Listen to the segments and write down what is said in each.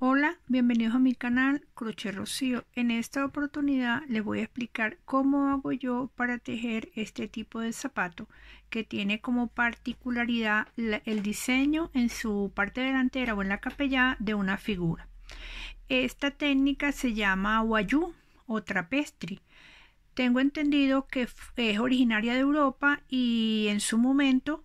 Hola, bienvenidos a mi canal Crochet Rocío. En esta oportunidad les voy a explicar cómo hago yo para tejer este tipo de zapato que tiene como particularidad el diseño en su parte delantera o en la capellada de una figura. Esta técnica se llama guayú o trapestri. Tengo entendido que es originaria de Europa y en su momento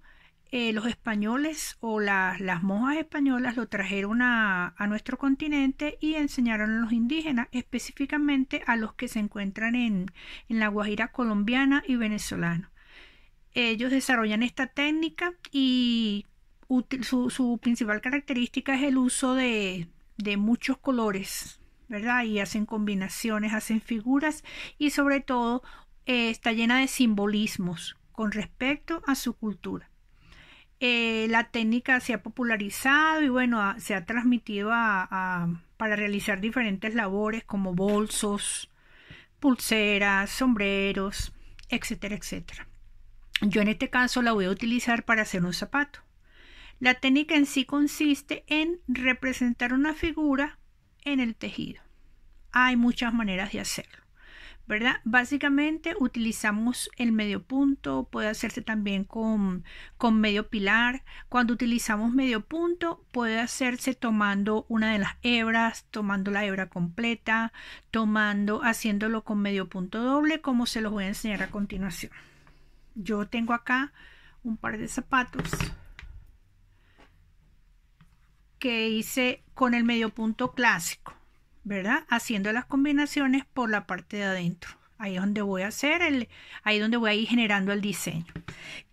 eh, los españoles o las monjas españolas lo trajeron a, nuestro continente y enseñaron a los indígenas, específicamente a los que se encuentran en, la Guajira colombiana y venezolana. Ellos desarrollan esta técnica y su, principal característica es el uso de, muchos colores, ¿verdad? Y hacen combinaciones, hacen figuras y sobre todo eh, está llena de simbolismos con respecto a su cultura. Eh, la técnica se ha popularizado y bueno, se ha transmitido para realizar diferentes labores como bolsos, pulseras, sombreros, etcétera, etcétera. Yo en este caso la voy a utilizar para hacer un zapato. La técnica en sí consiste en representar una figura en el tejido. Hay muchas maneras de hacerlo. ¿verdad? Básicamente utilizamos el medio punto, puede hacerse también con, con medio pilar. Cuando utilizamos medio punto, puede hacerse tomando una de las hebras, tomando la hebra completa, tomando, haciéndolo con medio punto doble, como se los voy a enseñar a continuación. Yo tengo acá un par de zapatos que hice con el medio punto clásico. ¿verdad? Haciendo las combinaciones por la parte de adentro. Ahí es donde voy a hacer el, ahí donde voy a ir generando el diseño.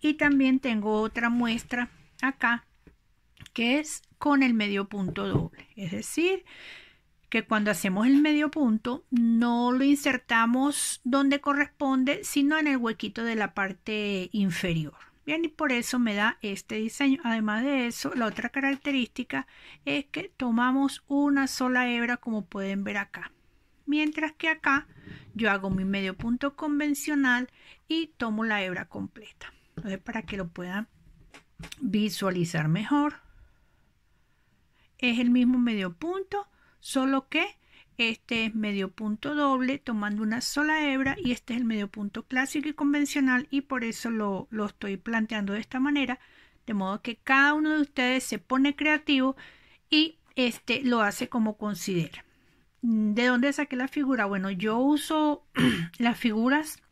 Y también tengo otra muestra acá que es con el medio punto doble. Es decir, que cuando hacemos el medio punto no lo insertamos donde corresponde, sino en el huequito de la parte inferior. Bien, y por eso me da este diseño. Además de eso, la otra característica es que tomamos una sola hebra como pueden ver acá. Mientras que acá yo hago mi medio punto convencional y tomo la hebra completa. Entonces, para que lo puedan visualizar mejor, es el mismo medio punto, solo que este es medio punto doble tomando una sola hebra y este es el medio punto clásico y convencional y por eso lo, estoy planteando de esta manera. De modo que cada uno de ustedes se pone creativo y este lo hace como considera. ¿De dónde saqué la figura? Bueno, yo uso las figuras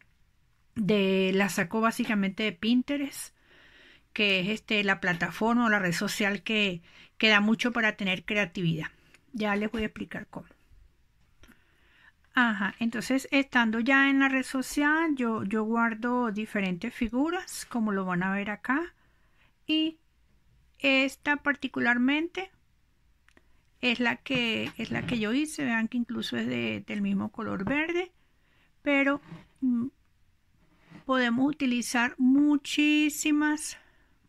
de las saco básicamente de Pinterest, que es este, la plataforma o la red social que, que da mucho para tener creatividad. Ya les voy a explicar cómo. Ajá, entonces estando ya en la red social, yo, yo guardo diferentes figuras, como lo van a ver acá. Y esta particularmente es la que, es la que yo hice, vean que incluso es del mismo color verde, pero mm, podemos utilizar muchísimas,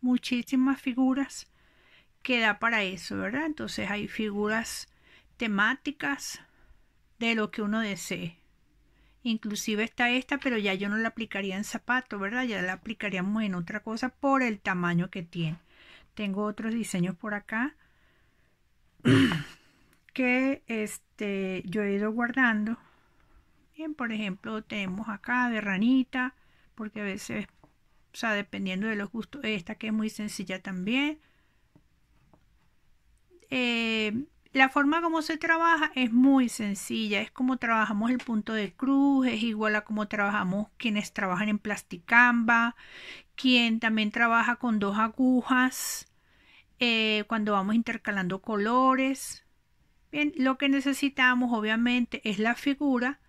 muchísimas figuras que da para eso, ¿verdad? Entonces hay figuras temáticas, de lo que uno desee. Inclusive está esta, pero ya yo no la aplicaría en zapato, ¿verdad? Ya la aplicaríamos en otra cosa por el tamaño que tiene. Tengo otros diseños por acá que este, yo he ido guardando. Bien, por ejemplo, tenemos acá de ranita, porque a veces, o sea, dependiendo de los gustos, esta que es muy sencilla también. Eh, la forma como se trabaja es muy sencilla, es como trabajamos el punto de cruz, es igual a como trabajamos quienes trabajan en plasticamba, quien también trabaja con dos agujas, eh, cuando vamos intercalando colores. Bien, lo que necesitamos obviamente es la figura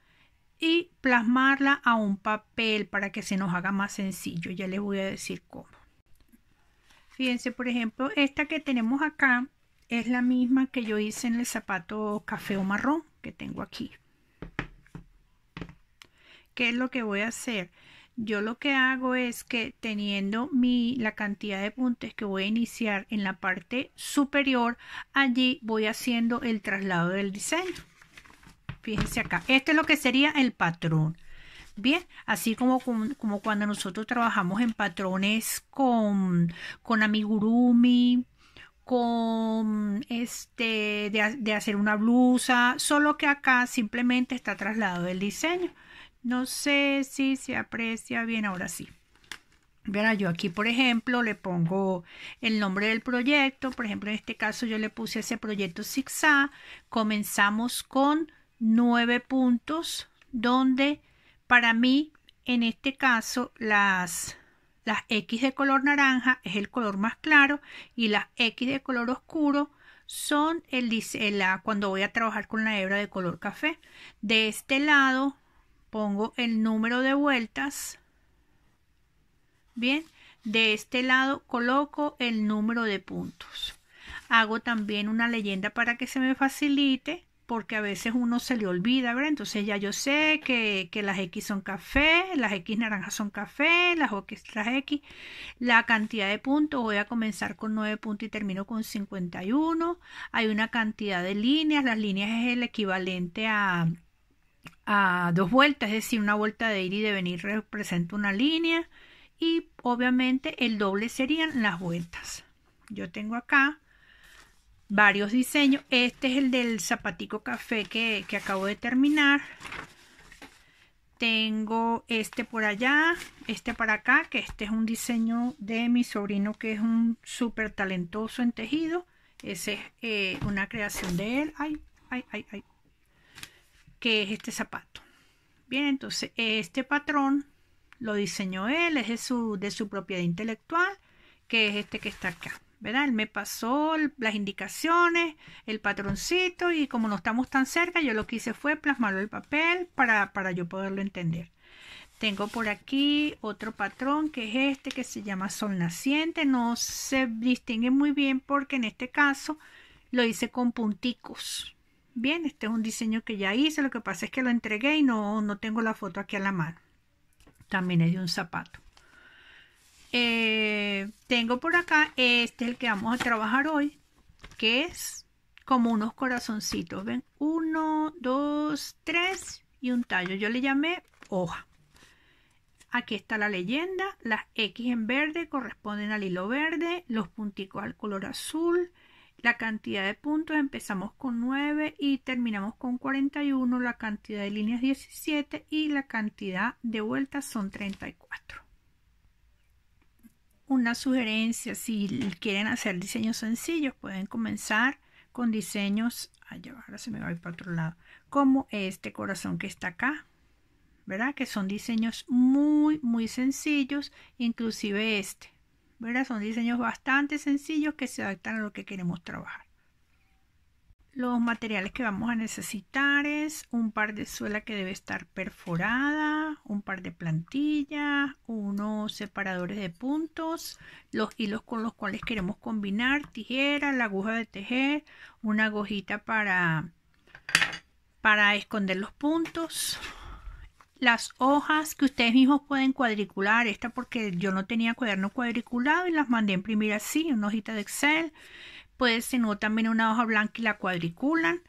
y plasmarla a un papel para que se nos haga más sencillo. Ya les voy a decir cómo. Fíjense, por ejemplo, esta que tenemos acá es la misma que yo hice en el zapato café o marrón que tengo aquí. ¿Qué es lo que voy a hacer? Yo lo que hago es que teniendo mi, la cantidad de puntos que voy a iniciar en la parte superior, allí voy haciendo el traslado del diseño. Fíjense acá, este es lo que sería el patrón. Bien, así como, como cuando nosotros trabajamos en patrones con, con amigurumi, con este de, hacer una blusa, solo que acá simplemente está trasladado el diseño. No sé si se aprecia bien ahora sí. Verá, yo aquí, por ejemplo, le pongo el nombre del proyecto. Por ejemplo, en este caso yo le puse ese proyecto zigzag. Comenzamos con nueve puntos donde para mí, en este caso, las, las X de color naranja es el color más claro y las X de color oscuro son el, la, cuando voy a trabajar con la hebra de color café. De este lado pongo el número de vueltas. Bien, de este lado coloco el número de puntos. Hago también una leyenda para que se me facilite porque a veces uno se le olvida, ¿verdad? Entonces ya yo sé que, las X son café, las X naranjas son café, las X, las X. La cantidad de puntos, voy a comenzar con 9 puntos y termino con 51. Hay una cantidad de líneas, las líneas es el equivalente a, a dos vueltas, es decir, una vuelta de ir y de venir representa una línea y obviamente el doble serían las vueltas. Yo tengo acá varios diseños. Este es el del zapatico café que, acabo de terminar. Tengo este por allá, este para acá, que este es un diseño de mi sobrino que es un súper talentoso en tejido. Ese es eh, una creación de él. Ay, ay, ay, ay. Que es este zapato. Bien, entonces este patrón lo diseñó él, es de su, de su propiedad intelectual, que es este que está acá. ¿verdad? me pasó las indicaciones, el patroncito y como no estamos tan cerca, yo lo que hice fue plasmarlo el papel para, yo poderlo entender. Tengo por aquí otro patrón que es este que se llama sol naciente. No se distingue muy bien porque en este caso lo hice con punticos. Bien, este es un diseño que ya hice. Lo que pasa es que lo entregué y no, no tengo la foto aquí a la mano. También es de un zapato. Eh, tengo por acá este el que vamos a trabajar hoy, que es como unos corazoncitos, ¿ven? Uno, dos, tres y un tallo. Yo le llamé hoja. Aquí está la leyenda, las X en verde corresponden al hilo verde, los punticos al color azul, la cantidad de puntos empezamos con 9 y terminamos con 41, la cantidad de líneas 17 y la cantidad de vueltas son 34 una sugerencia, si quieren hacer diseños sencillos, pueden comenzar con diseños, ay, ahora se me va a ir para otro lado, como este corazón que está acá, ¿verdad? Que son diseños muy, muy sencillos, inclusive este, ¿verdad? Son diseños bastante sencillos que se adaptan a lo que queremos trabajar. Los materiales que vamos a necesitar es un par de suela que debe estar perforada, un par de plantillas, unos separadores de puntos, los hilos con los cuales queremos combinar, tijera, la aguja de tejer, una agujita para, para esconder los puntos, las hojas que ustedes mismos pueden cuadricular, esta porque yo no tenía cuaderno cuadriculado y las mandé a imprimir así, una hojita de Excel pues no también una hoja blanca y la cuadriculan.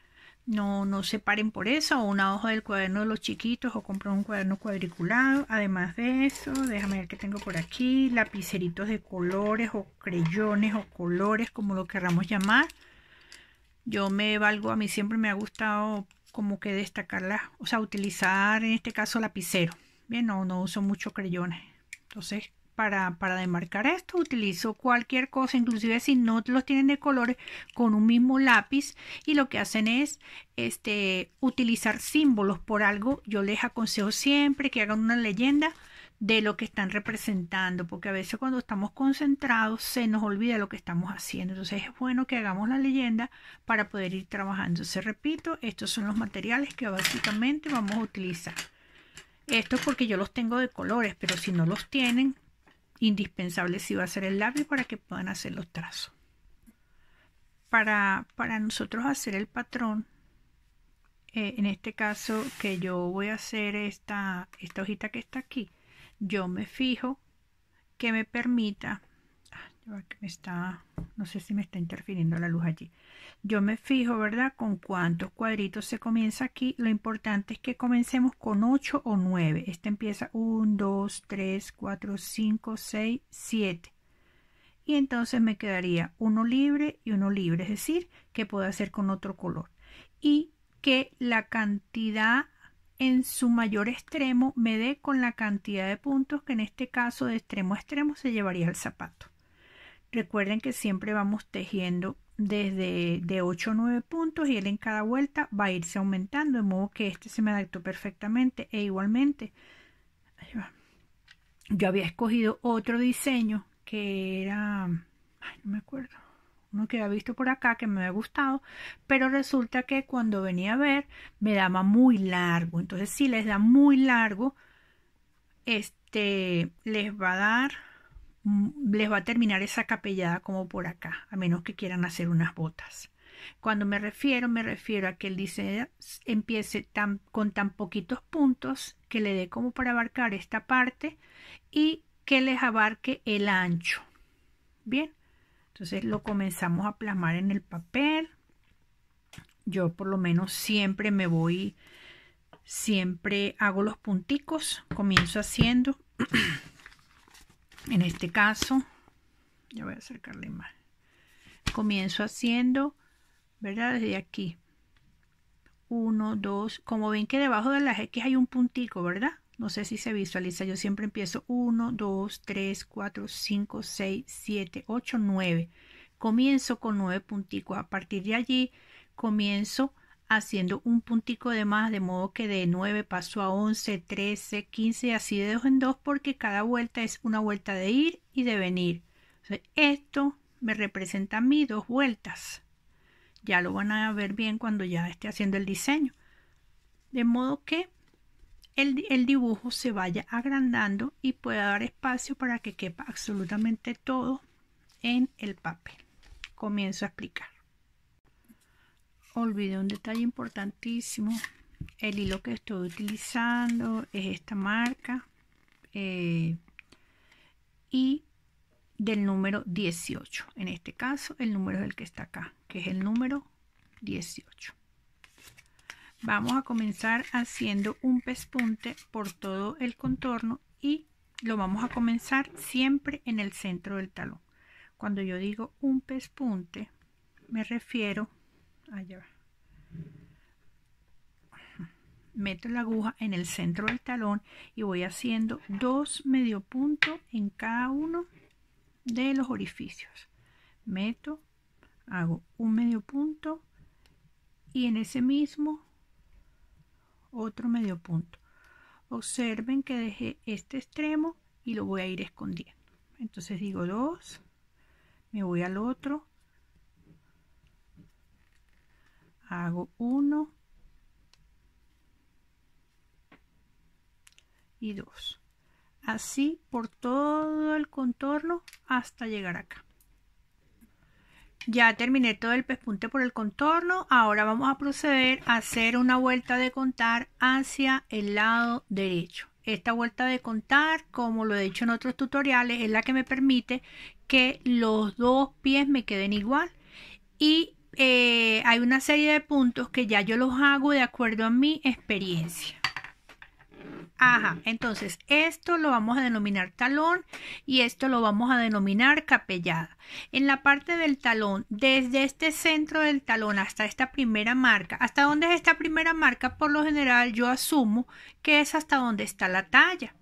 No, no se paren por eso, o una hoja del cuaderno de los chiquitos, o compren un cuaderno cuadriculado. Además de eso, déjame ver qué tengo por aquí, lapiceritos de colores, o creyones, o colores, como lo querramos llamar. Yo me valgo, a mí siempre me ha gustado como que destacarla. o sea, utilizar en este caso lapicero. Bien, no, no uso mucho creyones. Entonces, para, demarcar esto utilizo cualquier cosa, inclusive si no los tienen de colores, con un mismo lápiz y lo que hacen es este, utilizar símbolos por algo. Yo les aconsejo siempre que hagan una leyenda de lo que están representando, porque a veces cuando estamos concentrados se nos olvida lo que estamos haciendo. Entonces es bueno que hagamos la leyenda para poder ir trabajando. Se repito, estos son los materiales que básicamente vamos a utilizar. Esto es porque yo los tengo de colores, pero si no los tienen, indispensable si va a ser el lápiz para que puedan hacer los trazos. Para, para nosotros hacer el patrón, eh, en este caso que yo voy a hacer esta, esta hojita que está aquí, yo me fijo que me permita no sé si me está interfiriendo la luz allí. Yo me fijo, ¿verdad? Con cuántos cuadritos se comienza aquí. Lo importante es que comencemos con 8 o 9. Este empieza 1, 2, 3, 4, 5, 6, 7. Y entonces me quedaría uno libre y uno libre, es decir, que puedo hacer con otro color. Y que la cantidad en su mayor extremo me dé con la cantidad de puntos que en este caso de extremo a extremo se llevaría el zapato. Recuerden que siempre vamos tejiendo desde de 8 o 9 puntos y él en cada vuelta va a irse aumentando, de modo que este se me adaptó perfectamente e igualmente. Yo había escogido otro diseño que era, ay, no me acuerdo, uno que había visto por acá que me había gustado, pero resulta que cuando venía a ver me daba muy largo, entonces si les da muy largo, este les va a dar Mm, les va a terminar esa capellada como por acá, a menos que quieran hacer unas botas. Cuando me refiero, me refiero a que el diseño empiece tan, con tan poquitos puntos que le dé como para abarcar esta parte y que les abarque el ancho. Bien, entonces lo comenzamos a plasmar en el papel. Yo por lo menos siempre me voy, siempre hago los punticos, comienzo haciendo en este caso, ya voy a acercarle más, comienzo haciendo, ¿verdad? Desde aquí. 1, 2, como ven que debajo de las X hay un puntico, ¿verdad? No sé si se visualiza, yo siempre empiezo 1, 2, 3, 4, 5, 6, 7, 8, 9. Comienzo con 9 punticos. A partir de allí comienzo haciendo un puntico de más, de modo que de 9 pasó a 11, 13, 15 así de dos en dos, porque cada vuelta es una vuelta de ir y de venir. esto me representa a mí dos vueltas. Ya lo van a ver bien cuando ya esté haciendo el diseño. De modo que el, el dibujo se vaya agrandando y pueda dar espacio para que quepa absolutamente todo en el papel. Comienzo a explicar olvidé un detalle importantísimo el hilo que estoy utilizando es esta marca eh, y del número 18 en este caso el número es el que está acá que es el número 18 vamos a comenzar haciendo un pespunte por todo el contorno y lo vamos a comenzar siempre en el centro del talón cuando yo digo un pespunte me refiero Meto la aguja en el centro del talón y voy haciendo dos medio puntos en cada uno de los orificios. Meto, hago un medio punto y en ese mismo otro medio punto. Observen que dejé este extremo y lo voy a ir escondiendo. Entonces digo dos, me voy al otro hago uno y dos así por todo el contorno hasta llegar acá ya terminé todo el pespunte por el contorno ahora vamos a proceder a hacer una vuelta de contar hacia el lado derecho esta vuelta de contar, como lo he dicho en otros tutoriales, es la que me permite que los dos pies me queden igual y eh, hay una serie de puntos que ya yo los hago de acuerdo a mi experiencia. Ajá, entonces esto lo vamos a denominar talón y esto lo vamos a denominar capellada. En la parte del talón, desde este centro del talón hasta esta primera marca, hasta donde es esta primera marca, por lo general yo asumo que es hasta donde está la talla.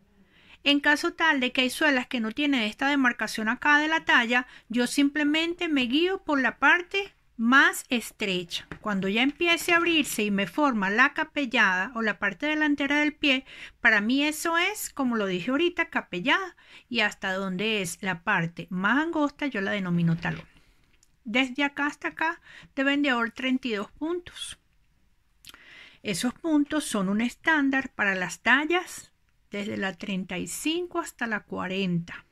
En caso tal de que hay suelas que no tienen esta demarcación acá de la talla, yo simplemente me guío por la parte más estrecha. Cuando ya empiece a abrirse y me forma la capellada o la parte delantera del pie, para mí eso es, como lo dije ahorita, capellada y hasta donde es la parte más angosta yo la denomino talón. Desde acá hasta acá deben de haber 32 puntos. Esos puntos son un estándar para las tallas desde la 35 hasta la 40.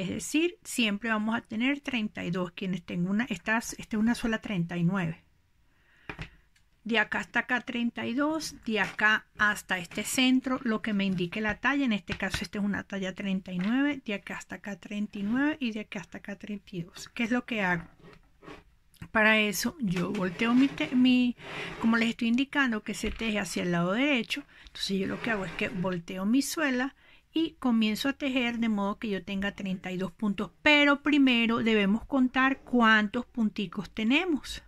Es decir, siempre vamos a tener 32, quienes tengan una, esta, es una sola 39. De acá hasta acá 32, de acá hasta este centro, lo que me indique la talla, en este caso esta es una talla 39, de acá hasta acá 39 y de acá hasta acá 32. ¿Qué es lo que hago? Para eso yo volteo mi, mi, como les estoy indicando que se teje hacia el lado derecho, entonces yo lo que hago es que volteo mi suela y comienzo a tejer de modo que yo tenga 32 puntos, pero primero debemos contar cuántos punticos tenemos.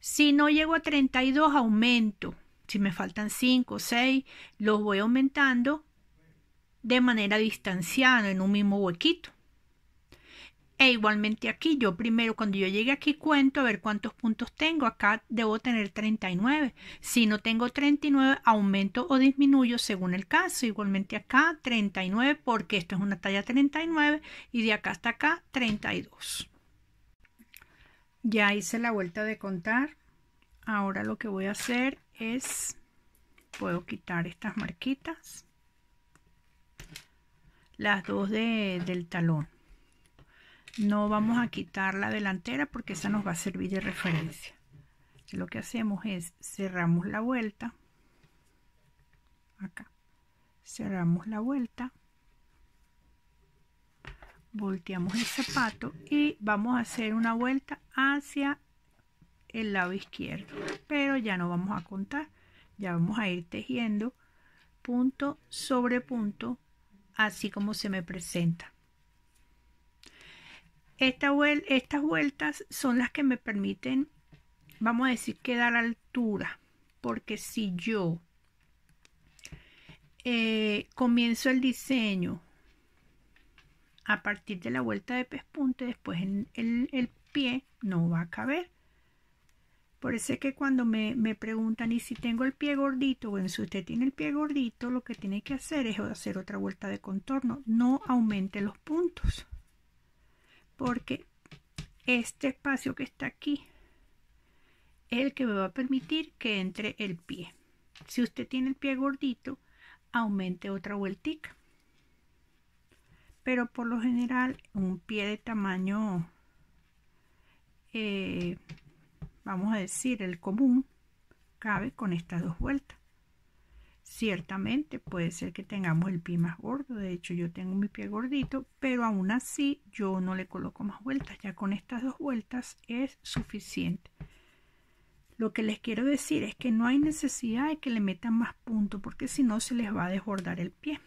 Si no llego a 32, aumento. Si me faltan 5 o 6, los voy aumentando de manera distanciada en un mismo huequito. E igualmente aquí, yo primero cuando yo llegue aquí cuento a ver cuántos puntos tengo. Acá debo tener 39. Si no tengo 39, aumento o disminuyo según el caso. Igualmente acá 39 porque esto es una talla 39 y de acá hasta acá 32. Ya hice la vuelta de contar. Ahora lo que voy a hacer es, puedo quitar estas marquitas. Las dos de, del talón no vamos a quitar la delantera porque esa nos va a servir de referencia. Lo que hacemos es cerramos la vuelta, acá, cerramos la vuelta, volteamos el zapato y vamos a hacer una vuelta hacia el lado izquierdo, pero ya no vamos a contar, ya vamos a ir tejiendo punto sobre punto, así como se me presenta estas vueltas son las que me permiten, vamos a decir, quedar altura, porque si yo eh, comienzo el diseño a partir de la vuelta de pespunte, después en el, pie no va a caber. Por eso es que cuando me, preguntan, y si tengo el pie gordito, en si usted tiene el pie gordito, lo que tiene que hacer es hacer otra vuelta de contorno. No aumente los puntos porque este espacio que está aquí es el que me va a permitir que entre el pie. Si usted tiene el pie gordito, aumente otra vueltica. Pero por lo general, un pie de tamaño, eh, vamos a decir, el común, cabe con estas dos vueltas. Ciertamente puede ser que tengamos el pie más gordo, de hecho yo tengo mi pie gordito, pero aún así yo no le coloco más vueltas, ya con estas dos vueltas es suficiente. Lo que les quiero decir es que no hay necesidad de que le metan más puntos porque si no se les va a desbordar el pie.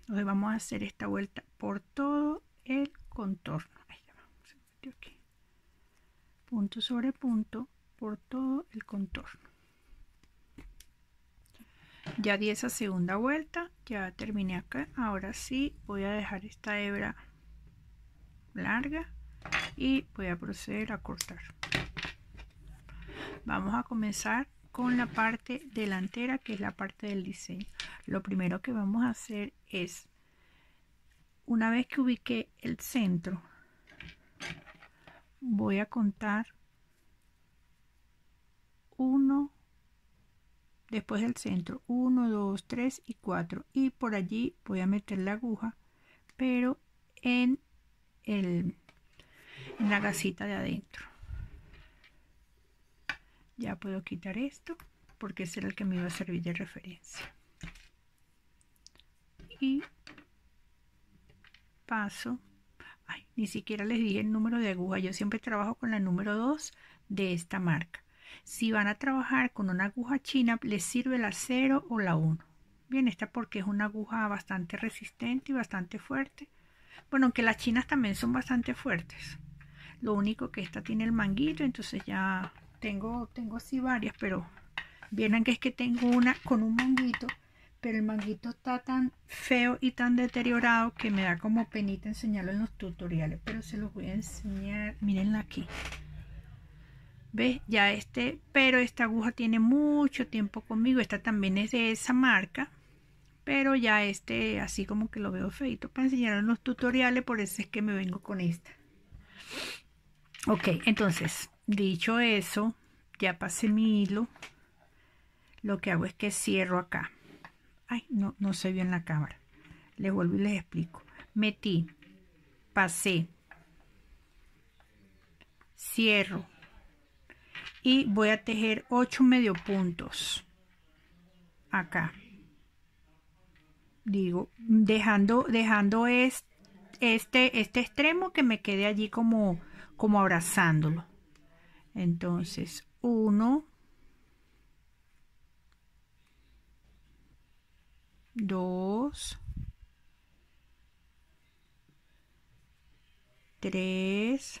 Entonces vamos a hacer esta vuelta por todo el contorno. Punto sobre punto por todo el contorno ya di esa segunda vuelta ya terminé acá ahora sí voy a dejar esta hebra larga y voy a proceder a cortar vamos a comenzar con la parte delantera que es la parte del diseño lo primero que vamos a hacer es una vez que ubique el centro voy a contar uno después del centro 1 2 3 y 4 y por allí voy a meter la aguja pero en, el, en la gasita de adentro ya puedo quitar esto porque ese el que me iba a servir de referencia y paso Ay, ni siquiera les di el número de aguja yo siempre trabajo con la número 2 de esta marca si van a trabajar con una aguja china, les sirve la 0 o la 1. Bien, esta porque es una aguja bastante resistente y bastante fuerte. Bueno, aunque las chinas también son bastante fuertes. Lo único que esta tiene el manguito, entonces ya tengo, tengo así varias, pero vieron que es que tengo una con un manguito, pero el manguito está tan feo y tan deteriorado que me da como penita enseñarlo en los tutoriales, pero se los voy a enseñar, mírenla aquí. ¿Ves? Ya este, pero esta aguja tiene mucho tiempo conmigo. Esta también es de esa marca. Pero ya este, así como que lo veo feito para enseñar en los tutoriales, por eso es que me vengo con esta. Ok, entonces, dicho eso, ya pasé mi hilo. Lo que hago es que cierro acá. Ay, no, no se vio en la cámara. Les vuelvo y les explico. Metí, pasé, cierro, y voy a tejer ocho medio puntos acá digo dejando dejando este, este extremo que me quede allí como como abrazándolo entonces uno dos tres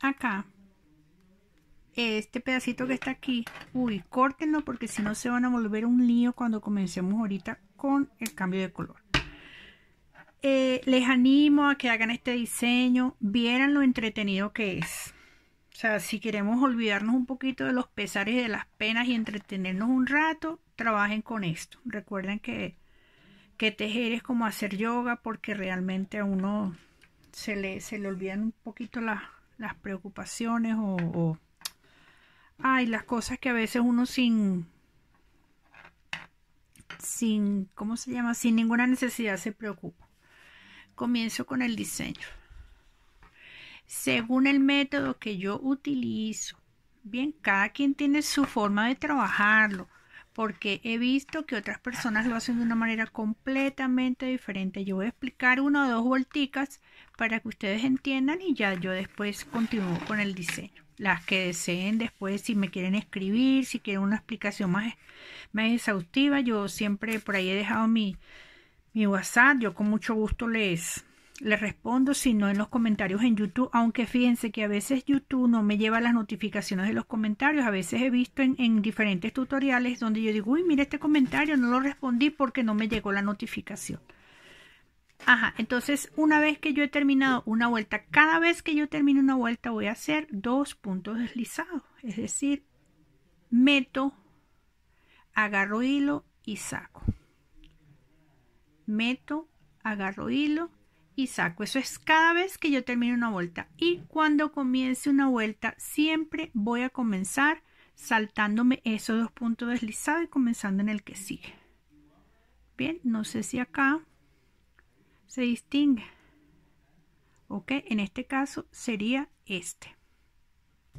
acá, este pedacito que está aquí, uy, córtenlo porque si no se van a volver un lío cuando comencemos ahorita con el cambio de color. Eh, les animo a que hagan este diseño, vieran lo entretenido que es. O sea, si queremos olvidarnos un poquito de los pesares y de las penas y entretenernos un rato, trabajen con esto. Recuerden que, que tejer es como hacer yoga porque realmente a uno se le, se le olvidan un poquito las las preocupaciones o, hay las cosas que a veces uno sin sin, ¿cómo se llama? Sin ninguna necesidad se preocupa. Comienzo con el diseño. Según el método que yo utilizo, bien, cada quien tiene su forma de trabajarlo porque he visto que otras personas lo hacen de una manera completamente diferente. Yo voy a explicar una o dos volticas para que ustedes entiendan y ya yo después continúo con el diseño. Las que deseen después, si me quieren escribir, si quieren una explicación más, más exhaustiva, yo siempre por ahí he dejado mi, mi WhatsApp, yo con mucho gusto les, les respondo, si no en los comentarios en YouTube, aunque fíjense que a veces YouTube no me lleva las notificaciones de los comentarios. A veces he visto en, diferentes tutoriales donde yo digo, uy, mira este comentario, no lo respondí porque no me llegó la notificación. Ajá, entonces una vez que yo he terminado una vuelta, cada vez que yo termine una vuelta voy a hacer dos puntos deslizados. Es decir, meto, agarro hilo y saco. Meto, agarro hilo y saco. Eso es cada vez que yo termine una vuelta. Y cuando comience una vuelta, siempre voy a comenzar saltándome esos dos puntos deslizados y comenzando en el que sigue. Bien, no sé si acá se distingue. Ok, en este caso sería este.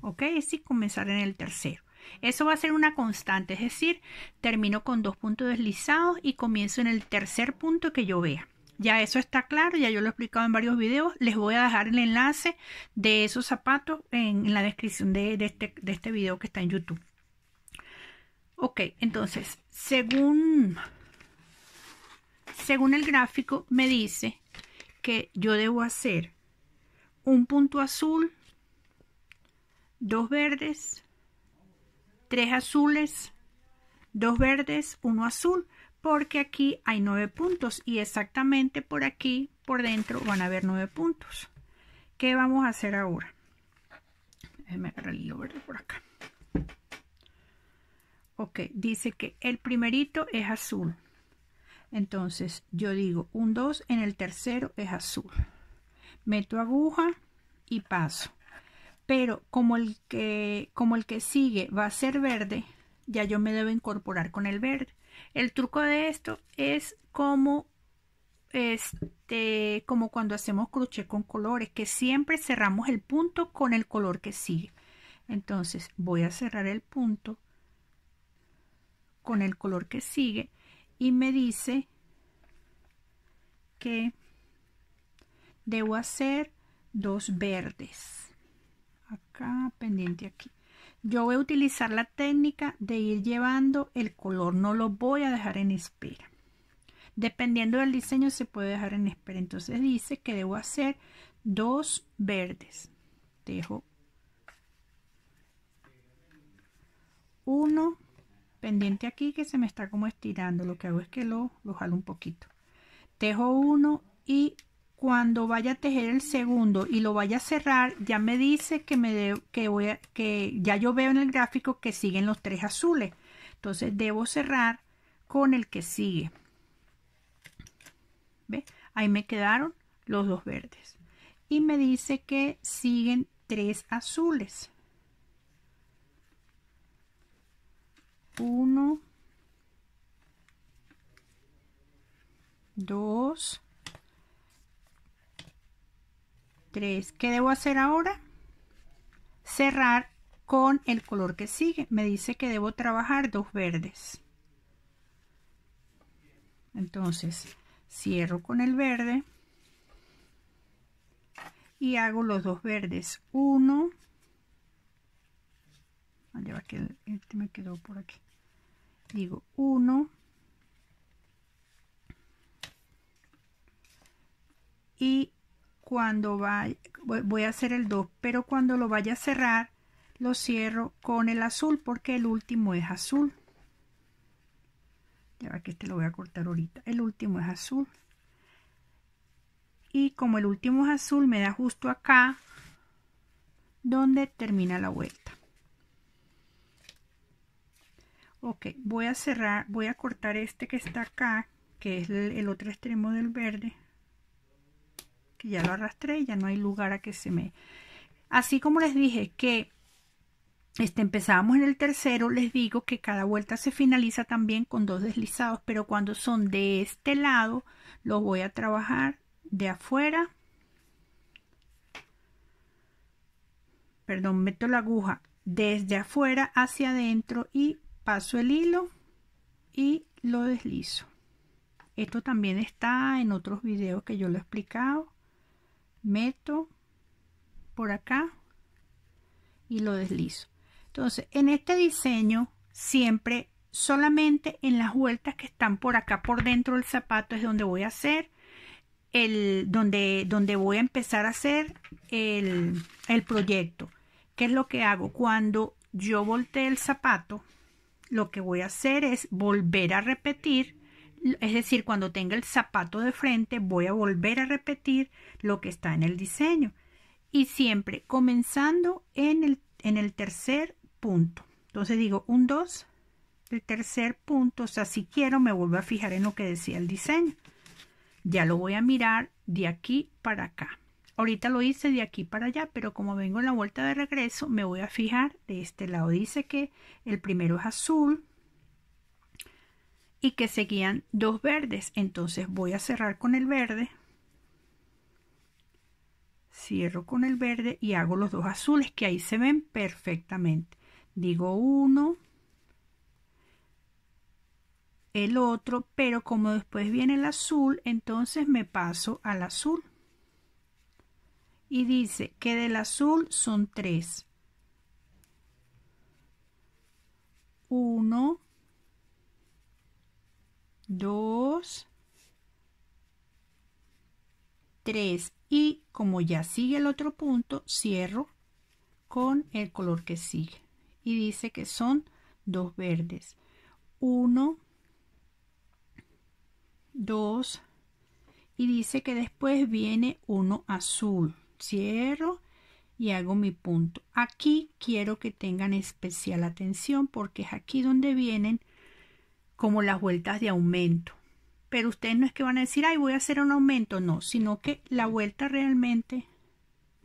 Ok, así comenzar en el tercero. Eso va a ser una constante, es decir, termino con dos puntos deslizados y comienzo en el tercer punto que yo vea. Ya eso está claro, ya yo lo he explicado en varios videos. Les voy a dejar el enlace de esos zapatos en, la descripción de, este, de este video que está en YouTube. Ok, entonces, según, según el gráfico, me dice que yo debo hacer un punto azul, dos verdes, tres azules, dos verdes, uno azul porque aquí hay nueve puntos y exactamente por aquí, por dentro, van a haber nueve puntos. ¿Qué vamos a hacer ahora? Déjenme agarrar el hilo verde por acá. Ok, dice que el primerito es azul. Entonces yo digo un 2 en el tercero es azul. Meto aguja y paso. Pero como el que, como el que sigue va a ser verde, ya yo me debo incorporar con el verde. El truco de esto es como este como cuando hacemos crochet con colores que siempre cerramos el punto con el color que sigue entonces voy a cerrar el punto con el color que sigue y me dice que debo hacer dos verdes acá pendiente aquí yo voy a utilizar la técnica de ir llevando el color, no lo voy a dejar en espera. Dependiendo del diseño se puede dejar en espera. Entonces dice que debo hacer dos verdes. Tejo. uno pendiente aquí que se me está como estirando. Lo que hago es que lo, lo jalo un poquito. Tejo uno y cuando vaya a tejer el segundo y lo vaya a cerrar, ya me dice que, me que, voy que ya yo veo en el gráfico que siguen los tres azules. Entonces debo cerrar con el que sigue. ¿Ve? Ahí me quedaron los dos verdes. Y me dice que siguen tres azules. Uno. Dos. 3. ¿Qué debo hacer ahora? Cerrar con el color que sigue. Me dice que debo trabajar dos verdes. Entonces, cierro con el verde y hago los dos verdes. Uno. Ah, este me quedó por aquí. Digo uno. Y cuando voy a hacer el 2, pero cuando lo vaya a cerrar, lo cierro con el azul porque el último es azul. Ya va que este lo voy a cortar ahorita. El último es azul. Y como el último es azul, me da justo acá donde termina la vuelta. Ok, voy a cerrar, voy a cortar este que está acá, que es el otro extremo del verde ya lo arrastré, ya no hay lugar a que se me... Así como les dije que este, empezamos en el tercero, les digo que cada vuelta se finaliza también con dos deslizados, pero cuando son de este lado, los voy a trabajar de afuera. Perdón, meto la aguja desde afuera hacia adentro y paso el hilo y lo deslizo. Esto también está en otros videos que yo lo he explicado meto por acá y lo deslizo. Entonces, en este diseño, siempre solamente en las vueltas que están por acá por dentro del zapato es donde voy a hacer el donde donde voy a empezar a hacer el, el proyecto qué es lo que hago cuando yo volteé el zapato lo que voy a hacer es volver a repetir es decir, cuando tenga el zapato de frente, voy a volver a repetir lo que está en el diseño. Y siempre comenzando en el, en el tercer punto. Entonces digo un 2, el tercer punto, o sea, si quiero me vuelvo a fijar en lo que decía el diseño. Ya lo voy a mirar de aquí para acá. Ahorita lo hice de aquí para allá, pero como vengo en la vuelta de regreso, me voy a fijar de este lado. Dice que el primero es azul, y que seguían dos verdes. Entonces voy a cerrar con el verde. Cierro con el verde y hago los dos azules que ahí se ven perfectamente. Digo uno, el otro, pero como después viene el azul, entonces me paso al azul. Y dice que del azul son tres. Uno, 2, 3 y como ya sigue el otro punto, cierro con el color que sigue. Y dice que son dos verdes. 1, 2 y dice que después viene uno azul. Cierro y hago mi punto. Aquí quiero que tengan especial atención porque es aquí donde vienen como las vueltas de aumento. Pero ustedes no es que van a decir, ay, voy a hacer un aumento, no, sino que la vuelta realmente,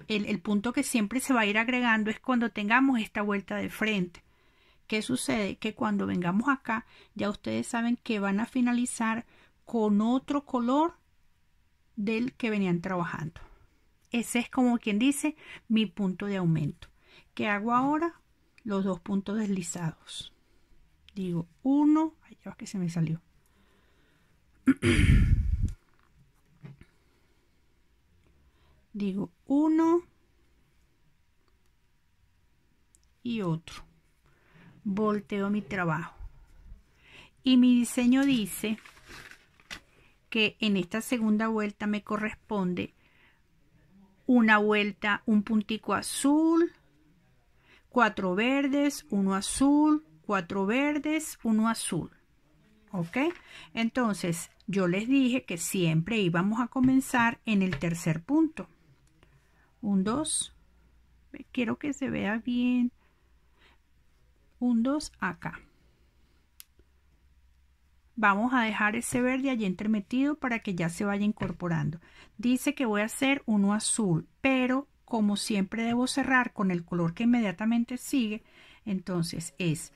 el, punto que siempre se va a ir agregando es cuando tengamos esta vuelta de frente. ¿Qué sucede? Que cuando vengamos acá, ya ustedes saben que van a finalizar con otro color del que venían trabajando. Ese es como quien dice mi punto de aumento. ¿Qué hago ahora? Los dos puntos deslizados digo uno, ay, ya que se me salió. digo uno y otro. Volteo mi trabajo. Y mi diseño dice que en esta segunda vuelta me corresponde una vuelta, un puntico azul, cuatro verdes, uno azul, cuatro verdes, uno azul. ¿Ok? Entonces, yo les dije que siempre íbamos a comenzar en el tercer punto. Un dos. Quiero que se vea bien. Un dos, acá. Vamos a dejar ese verde allí entremetido para que ya se vaya incorporando. Dice que voy a hacer uno azul, pero como siempre debo cerrar con el color que inmediatamente sigue, entonces es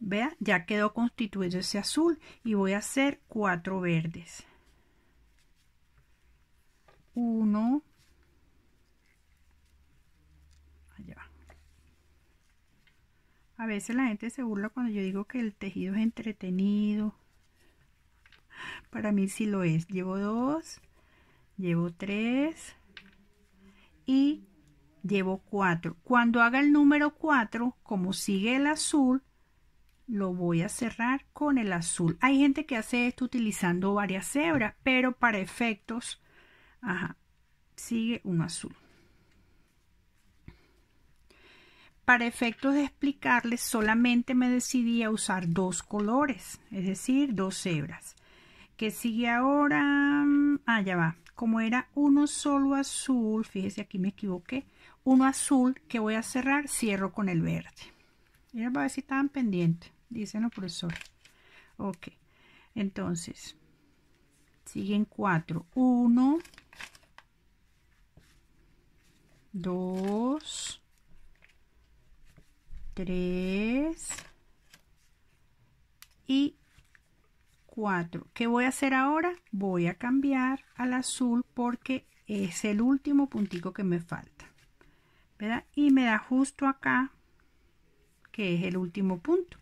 vea ya quedó constituido ese azul y voy a hacer cuatro verdes 1 A veces la gente se burla cuando yo digo que el tejido es entretenido. Para mí sí lo es. Llevo dos, llevo tres y llevo cuatro. Cuando haga el número cuatro, como sigue el azul, lo voy a cerrar con el azul. Hay gente que hace esto utilizando varias cebras, pero para efectos, ajá, sigue un azul. Para efectos de explicarles, solamente me decidí a usar dos colores, es decir, dos cebras. que sigue ahora? Mm, ah, ya va. Como era uno solo azul, fíjese aquí me equivoqué, uno azul que voy a cerrar, cierro con el verde. Ya va a ver si estaban pendientes. Dicen los profesor? Ok. Entonces, siguen cuatro. Uno. Dos. Tres. Y cuatro. ¿Qué voy a hacer ahora? Voy a cambiar al azul porque es el último puntico que me falta. ¿Verdad? Y me da justo acá, que es el último punto.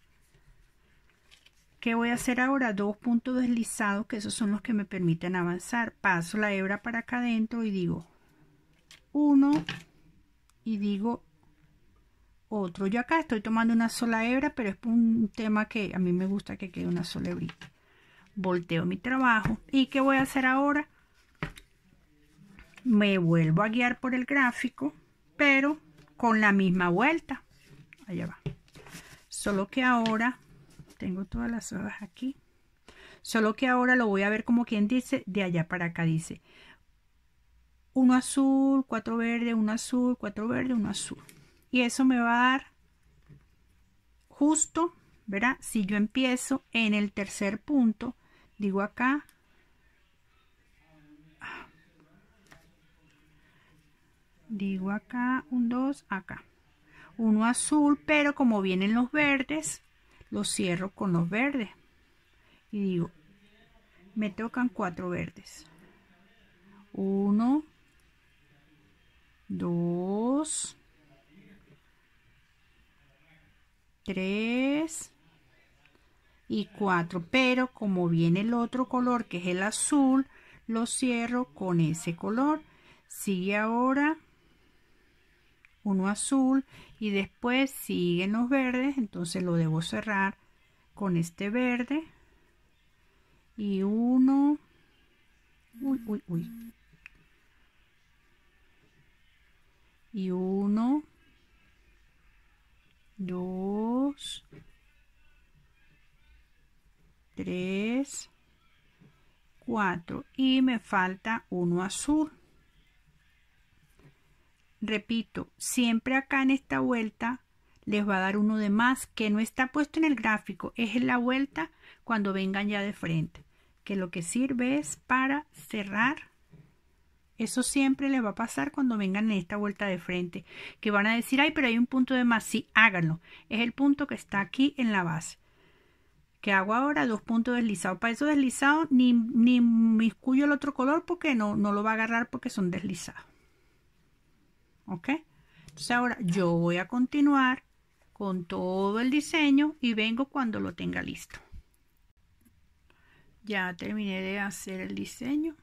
¿Qué voy a hacer ahora? Dos puntos deslizados, que esos son los que me permiten avanzar. Paso la hebra para acá adentro y digo uno y digo otro. Yo acá estoy tomando una sola hebra, pero es un tema que a mí me gusta que quede una sola hebra. Volteo mi trabajo. ¿Y qué voy a hacer ahora? Me vuelvo a guiar por el gráfico, pero con la misma vuelta. Allá va. Solo que ahora tengo todas las hojas aquí. Solo que ahora lo voy a ver como quien dice, de allá para acá dice. Uno azul, cuatro verde, uno azul, cuatro verde, uno azul. Y eso me va a dar justo, ¿verdad? Si yo empiezo en el tercer punto, digo acá, digo acá un dos. acá uno azul pero como vienen los verdes lo cierro con los verdes y digo me tocan cuatro verdes uno dos 3 y 4 pero como viene el otro color que es el azul lo cierro con ese color sigue ahora uno azul y después siguen los verdes, entonces lo debo cerrar con este verde y uno, uy, uy, uy, y uno, dos, tres, cuatro y me falta uno azul. Repito, siempre acá en esta vuelta les va a dar uno de más que no está puesto en el gráfico, es en la vuelta cuando vengan ya de frente, que lo que sirve es para cerrar. Eso siempre les va a pasar cuando vengan en esta vuelta de frente, que van a decir, ay, pero hay un punto de más, sí, háganlo, es el punto que está aquí en la base. ¿Qué hago ahora? Dos puntos deslizados. Para eso deslizado ni, ni me el otro color porque no, no lo va a agarrar porque son deslizados. ¿Ok? ahora yo voy a continuar con todo el diseño y vengo cuando lo tenga listo. Ya terminé de hacer el diseño.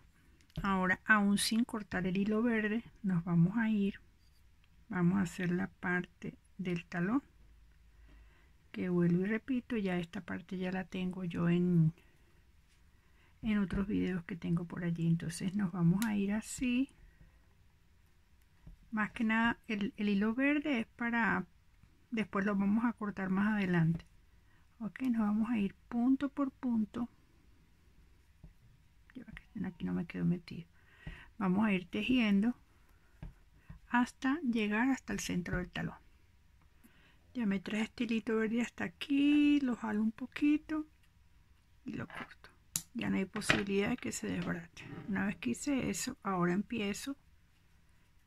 Ahora, aún sin cortar el hilo verde, nos vamos a ir. Vamos a hacer la parte del talón. Que vuelvo y repito, ya esta parte ya la tengo yo en, en otros videos que tengo por allí. Entonces nos vamos a ir así. Más que nada, el, hilo verde es para, después lo vamos a cortar más adelante. Ok, nos vamos a ir punto por punto. aquí no me quedo metido. Vamos a ir tejiendo hasta llegar hasta el centro del talón. Ya me traje este hilito verde hasta aquí, lo jalo un poquito y lo corto. Ya no hay posibilidad de que se desbarate. Una vez que hice eso, ahora empiezo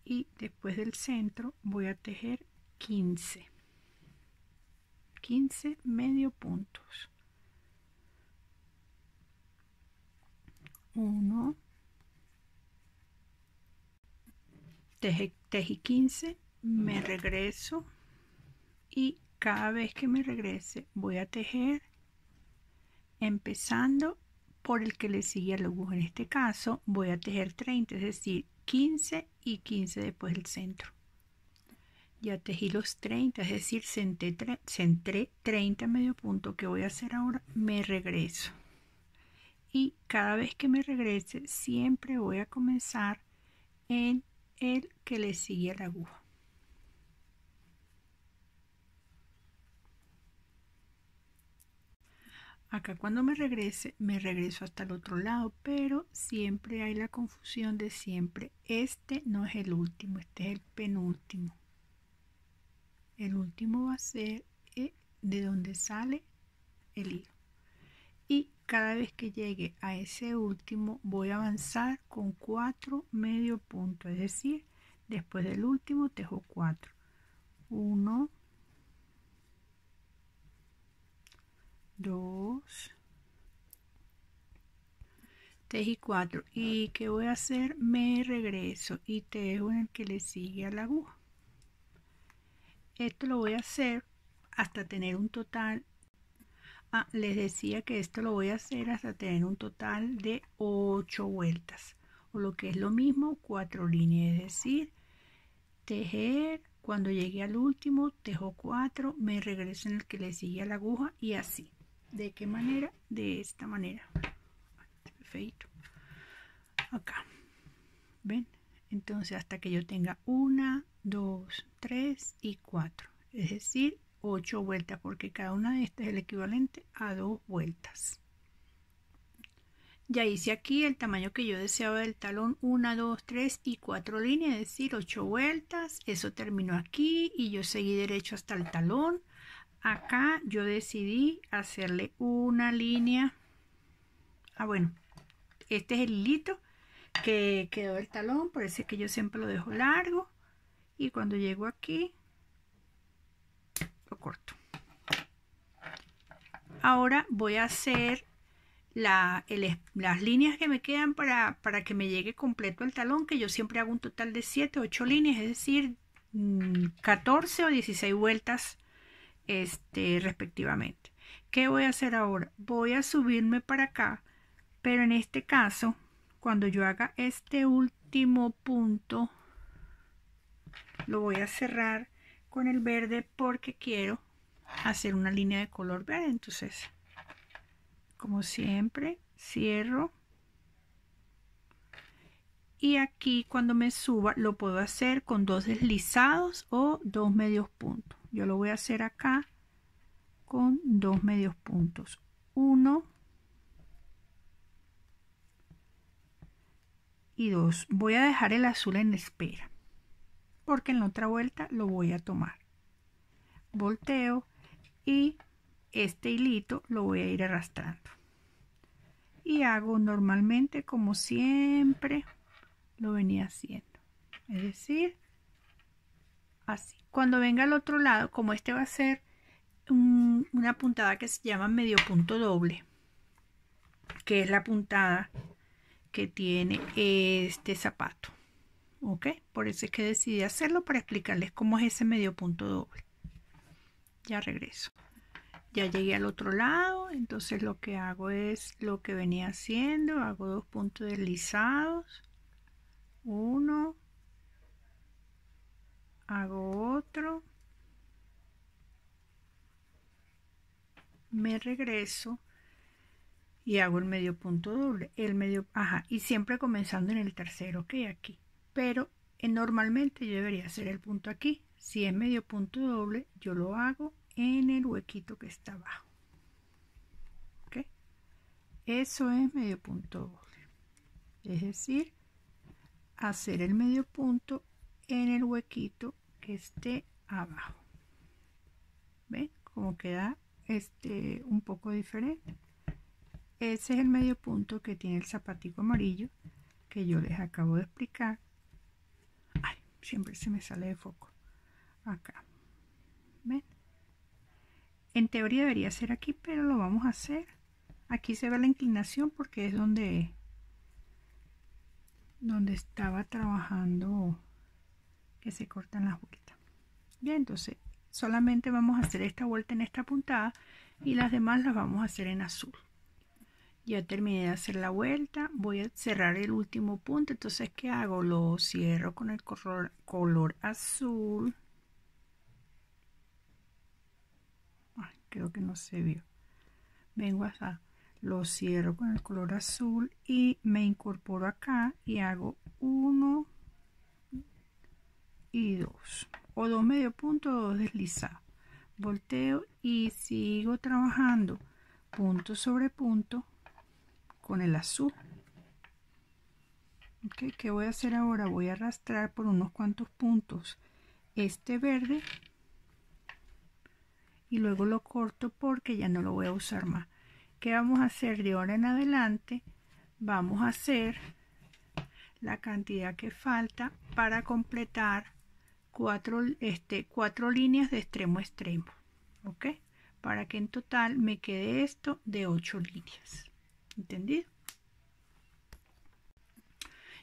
y después del centro voy a tejer 15 15 medio puntos 1 teje 15 me regreso y cada vez que me regrese voy a tejer empezando por el que le sigue al agujero en este caso voy a tejer 30 es decir 15 y 15 después del centro. Ya tejí los 30, es decir, senté, centré 30 medio punto que voy a hacer ahora, me regreso. Y cada vez que me regrese, siempre voy a comenzar en el que le sigue a la aguja. Acá cuando me regrese, me regreso hasta el otro lado, pero siempre hay la confusión de siempre. Este no es el último, este es el penúltimo. El último va a ser eh, de donde sale el hilo. Y cada vez que llegue a ese último, voy a avanzar con cuatro medio punto, es decir, después del último tejo cuatro. Uno. 2, 3 y 4. ¿Y que voy a hacer? Me regreso y te en el que le sigue a la aguja. Esto lo voy a hacer hasta tener un total. Ah, les decía que esto lo voy a hacer hasta tener un total de 8 vueltas. O lo que es lo mismo, 4 líneas. Es decir, tejer, cuando llegue al último, tejo 4, me regreso en el que le sigue a la aguja y así. ¿De qué manera? De esta manera. Perfecto. Acá. ¿Ven? Entonces hasta que yo tenga una, dos, tres y cuatro. Es decir, ocho vueltas porque cada una de estas es el equivalente a dos vueltas. Ya hice aquí el tamaño que yo deseaba del talón, 1, 2, 3 y 4 líneas, es decir, ocho vueltas. Eso terminó aquí y yo seguí derecho hasta el talón acá yo decidí hacerle una línea ah bueno este es el hilito que quedó el talón parece que yo siempre lo dejo largo y cuando llego aquí lo corto ahora voy a hacer las líneas que me quedan para, para, que me llegue completo el talón que yo siempre hago un total de 7 8 líneas es decir 14 mm, o 16 vueltas este, respectivamente. ¿Qué voy a hacer ahora? Voy a subirme para acá, pero en este caso, cuando yo haga este último punto, lo voy a cerrar con el verde porque quiero hacer una línea de color verde. Entonces, como siempre, cierro. Y aquí cuando me suba lo puedo hacer con dos deslizados o dos medios puntos. Yo lo voy a hacer acá con dos medios puntos. Uno y dos. Voy a dejar el azul en espera porque en la otra vuelta lo voy a tomar. Volteo y este hilito lo voy a ir arrastrando. Y hago normalmente como siempre lo venía haciendo. Es decir, así. Cuando venga al otro lado, como este va a ser una puntada que se llama medio punto doble, que es la puntada que tiene este zapato. ¿Ok? Por eso es que decidí hacerlo para explicarles cómo es ese medio punto doble. Ya regreso. Ya llegué al otro lado, entonces lo que hago es lo que venía haciendo, hago dos puntos deslizados, uno, hago otro, me regreso y hago el medio punto doble, el medio, ajá, y siempre comenzando en el tercero que aquí, pero eh, normalmente yo debería hacer el punto aquí, si es medio punto doble, yo lo hago en el huequito que está abajo, ¿ok? Eso es medio punto doble, es decir, hacer el medio punto en el huequito que esté abajo. ¿Ven? Como queda este un poco diferente. Ese es el medio punto que tiene el zapatico amarillo que yo les acabo de explicar. Ay, siempre se me sale de foco. Acá. ¿Ven? En teoría debería ser aquí, pero lo vamos a hacer. Aquí se ve la inclinación porque es donde, donde estaba trabajando que se cortan las vueltas. Bien, entonces solamente vamos a hacer esta vuelta en esta puntada y las demás las vamos a hacer en azul. Ya terminé de hacer la vuelta, voy a cerrar el último punto, entonces ¿qué hago? Lo cierro con el color, color azul. creo que no se vio. Vengo hasta, lo cierro con el color azul y me incorporo acá y hago uno y dos. o dos medio punto dos deslizado Volteo y sigo trabajando punto sobre punto con el azul. ¿Qué voy a hacer ahora? Voy a arrastrar por unos cuantos puntos este verde y luego lo corto porque ya no lo voy a usar más. ¿Qué vamos a hacer de ahora en adelante? Vamos a hacer la cantidad que falta para completar cuatro, este, cuatro líneas de extremo a extremo, ¿ok? Para que en total me quede esto de ocho líneas, ¿entendido?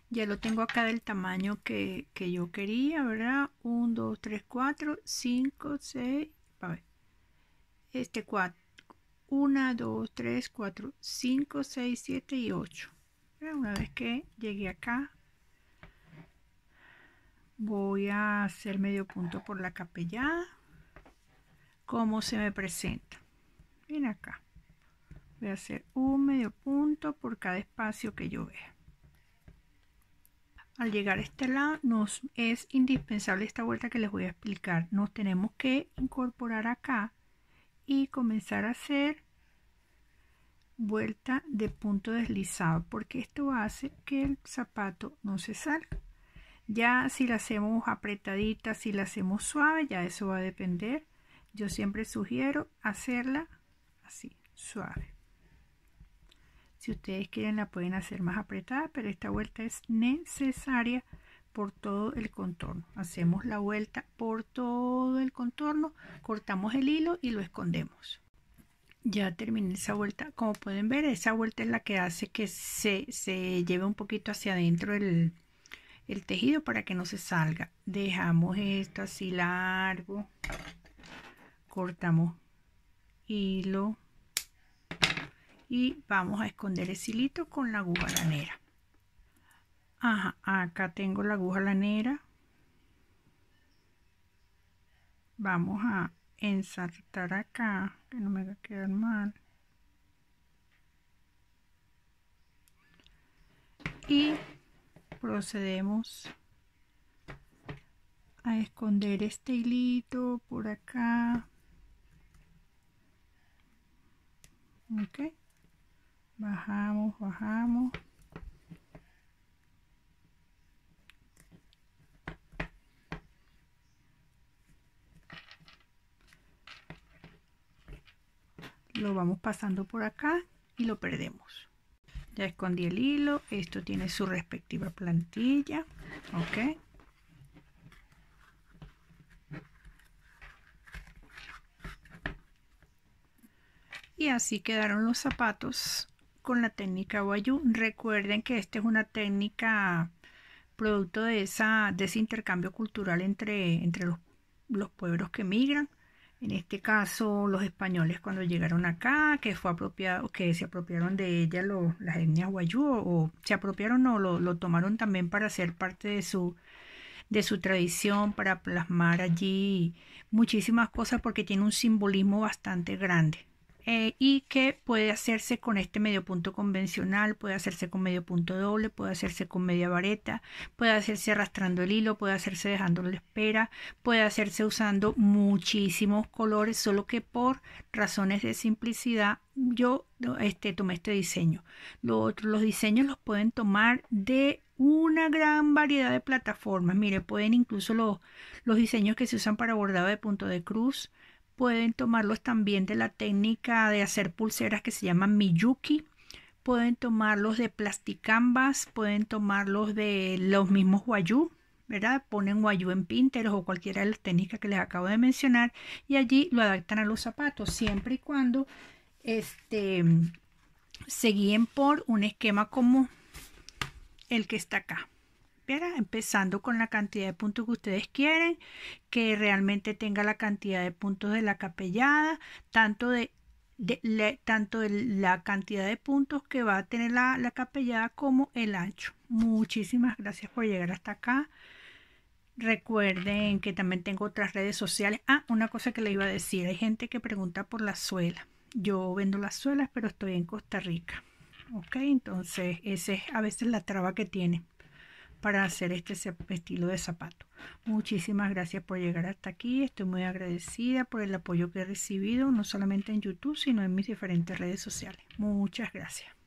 Ya lo tengo acá del tamaño que, yo quería, ¿verdad? 1, 2, 3, 4, 5, 6, este 4, 1, 2, 3, 4, 5, 6, 7 y 8. Una vez que llegué acá, voy a hacer medio punto por la capellada como se me presenta Ven acá voy a hacer un medio punto por cada espacio que yo vea al llegar a este lado nos es indispensable esta vuelta que les voy a explicar nos tenemos que incorporar acá y comenzar a hacer vuelta de punto deslizado porque esto hace que el zapato no se salga ya si la hacemos apretadita, si la hacemos suave, ya eso va a depender. Yo siempre sugiero hacerla así, suave. Si ustedes quieren la pueden hacer más apretada, pero esta vuelta es necesaria por todo el contorno. Hacemos la vuelta por todo el contorno, cortamos el hilo y lo escondemos. Ya terminé esa vuelta. Como pueden ver, esa vuelta es la que hace que se, lleve un poquito hacia adentro el, el tejido para que no se salga. Dejamos esto así largo, cortamos hilo y vamos a esconder el hilito con la aguja lanera. Ajá, acá tengo la aguja lanera. Vamos a ensartar acá, que no me va a quedar mal. Y procedemos a esconder este hilito por acá ok bajamos bajamos lo vamos pasando por acá y lo perdemos ya escondí el hilo esto tiene su respectiva plantilla ok y así quedaron los zapatos con la técnica guayú. Recuerden que esta es una técnica producto de, ese intercambio cultural entre, entre los, los pueblos que migran en este caso los españoles cuando llegaron acá, que, fue apropiado, que se apropiaron de ella lo, las etnias guayú, o se apropiaron o lo, tomaron también para ser parte de su, de su tradición, para plasmar allí muchísimas cosas porque tiene un simbolismo bastante grande. Eh, y que puede hacerse con este medio punto convencional, puede hacerse con medio punto doble, puede hacerse con media vareta, puede hacerse arrastrando el hilo, puede hacerse dejándolo la espera, puede hacerse usando muchísimos colores, solo que por razones de simplicidad yo este, tomé este diseño. los otros los diseños los pueden tomar de una gran variedad de plataformas. Mire, pueden incluso los, los diseños que se usan para bordado de punto de cruz, Pueden tomarlos también de la técnica de hacer pulseras que se llama Miyuki. Pueden tomarlos de plasticambas, pueden tomarlos de los mismos guayú, ¿verdad? Ponen guayú en Pinterest o cualquiera de las técnicas que les acabo de mencionar y allí lo adaptan a los zapatos, siempre y cuando este, se por un esquema como el que está acá. Empezando con la cantidad de puntos que ustedes quieren, que realmente tenga la cantidad de puntos de la capellada, tanto de, tanto de la cantidad de puntos que va a tener la, la capellada como el ancho. Muchísimas gracias por llegar hasta acá. Recuerden que también tengo otras redes sociales. Ah, una cosa que le iba a decir, hay gente que pregunta por la suela. Yo vendo las suelas, pero estoy en Costa Rica. Ok, entonces esa es a veces la traba que tiene para hacer este estilo de zapato. Muchísimas gracias por llegar hasta aquí. Estoy muy agradecida por el apoyo que he recibido, no solamente en YouTube, sino en mis diferentes redes sociales. Muchas gracias.